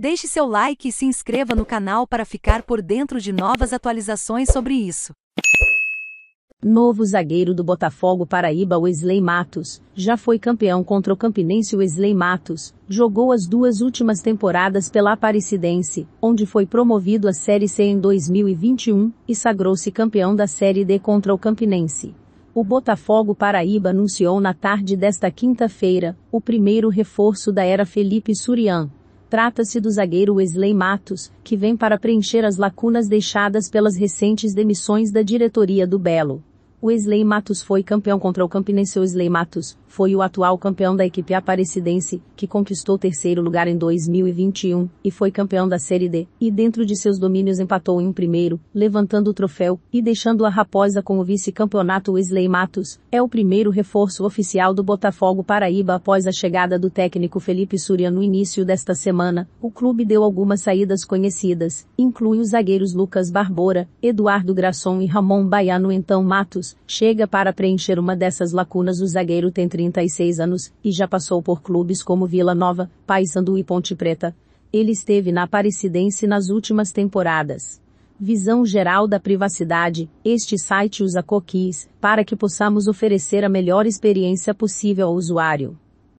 Deixe seu like e se inscreva no canal para ficar por dentro de novas atualizações sobre isso. Novo zagueiro do Botafogo Paraíba Wesley Matos, já foi campeão contra o campinense Wesley Matos, jogou as duas últimas temporadas pela Aparecidense, onde foi promovido à Série C em 2021 e sagrou-se campeão da Série D contra o campinense. O Botafogo Paraíba anunciou na tarde desta quinta-feira o primeiro reforço da era Felipe Surian. Trata-se do zagueiro Wesley Matos, que vem para preencher as lacunas deixadas pelas recentes demissões da diretoria do Belo. Wesley Matos foi campeão contra o campinense Wesley Matos, foi o atual campeão da equipe aparecidense, que conquistou terceiro lugar em 2021, e foi campeão da Série D, e dentro de seus domínios empatou em um primeiro, levantando o troféu, e deixando a raposa com o vice-campeonato Wesley Matos, é o primeiro reforço oficial do Botafogo Paraíba após a chegada do técnico Felipe Surya no início desta semana, o clube deu algumas saídas conhecidas, inclui os zagueiros Lucas Barbora, Eduardo Grasson e Ramon Baiano então Matos, anos, chega para preencher uma dessas lacunas. O zagueiro tem 36 anos e já passou por clubes como Vila Nova, Paysandu e Ponte Preta. Ele esteve na Aparecidense nas últimas temporadas. Visão geral da privacidade, este site usa cookies para que possamos oferecer a melhor experiência possível ao usuário.